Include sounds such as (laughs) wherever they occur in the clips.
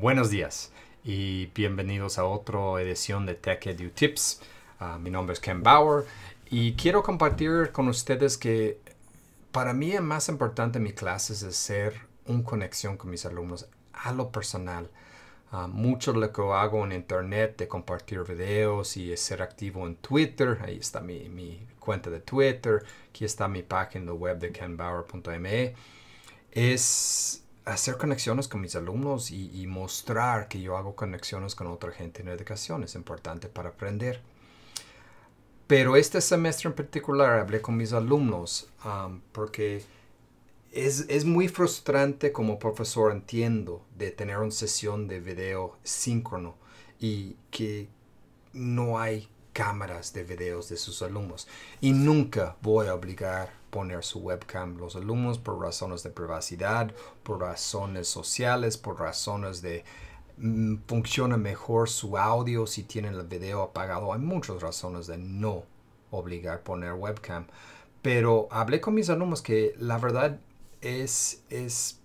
Buenos días y bienvenidos a otra edición de Tech Edu Tips. Ah, mi nombre es Ken Bauer y quiero compartir con ustedes que para mí es más importante en mis clases es ser una conexión con mis alumnos a lo personal. Ah, mucho de lo que hago en internet de compartir videos y ser activo en Twitter. Ahí está mi, mi cuenta de Twitter. Aquí está mi página web de kenbauer.me. Es hacer conexiones con mis alumnos y, mostrar que yo hago conexiones con otra gente en educación es importante para aprender. Pero este semestre en particular hablé con mis alumnos um, porque es, es, muy frustrante como profesor, entiendo, de tener una sesión de video síncrono y que no hay cámaras de videos de sus alumnos. Y nunca voy a obligar poner su webcam los alumnos por razones de privacidad, por razones sociales, por razones de mm, funciona mejor su audio si tienen el video apagado. Hay muchas razones de no obligar a poner webcam. Pero hablé con mis alumnos que la verdad es, es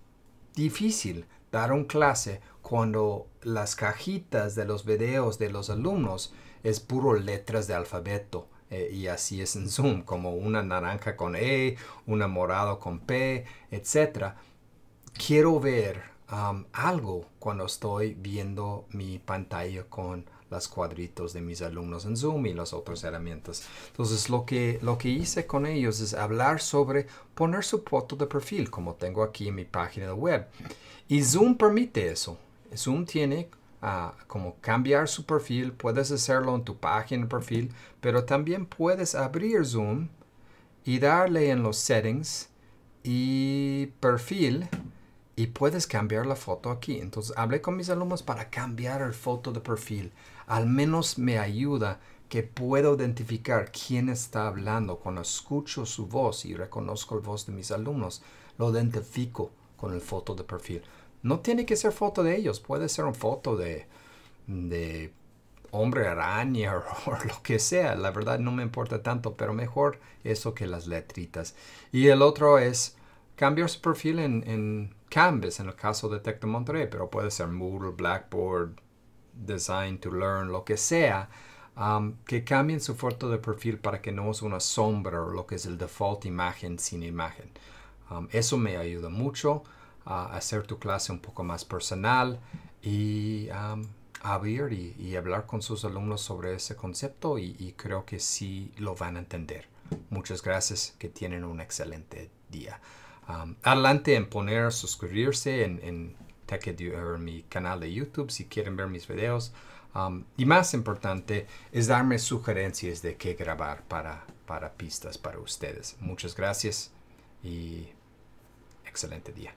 difícil dar un clase cuando las cajitas de los videos de los alumnos es puro letras de alfabeto. Eh, y así es en Zoom, como una naranja con E, una morado con P, etc. Quiero ver algo cuando estoy viendo mi pantalla con los cuadritos de mis alumnos en Zoom y las otras herramientas. Entonces lo que, lo que hice con ellos es hablar sobre poner su foto de perfil, como tengo aquí en mi página web. Y Zoom permite eso. Zoom tiene ah, como cambiar su perfil, puedes hacerlo en tu página de perfil, pero también puedes abrir Zoom y darle en los settings y perfil y puedes cambiar la foto aquí. Entonces hablé con mis alumnos para cambiar el foto de perfil. Al menos me ayuda que pueda identificar quién está hablando. Cuando escucho su voz y reconozco el voz de mis alumnos, lo identifico con el foto de perfil. No tiene que ser foto de ellos, puede ser una foto de, hombre araña (laughs) o, lo que sea. La verdad no me importa tanto, pero mejor eso que las letritas. Y el otro es cambiar su perfil en, en Canvas, en el caso de de Monterrey, pero puede ser Moodle, Blackboard, Design to Learn, lo que sea. Um, que cambien su foto de perfil para que no es una sombra o lo que es el default imagen sin imagen. Um, eso me ayuda mucho hacer tu clase un poco más personal y abrir y, hablar con sus alumnos sobre ese concepto y, creo que sí lo van a entender. Muchas gracias, que tienen un excelente día. adelante en poner suscribirse en, en mi canal de YouTube si quieren ver mis videos. y más importante es darme sugerencias de qué grabar para, para pistas para ustedes. Muchas gracias y excelente día.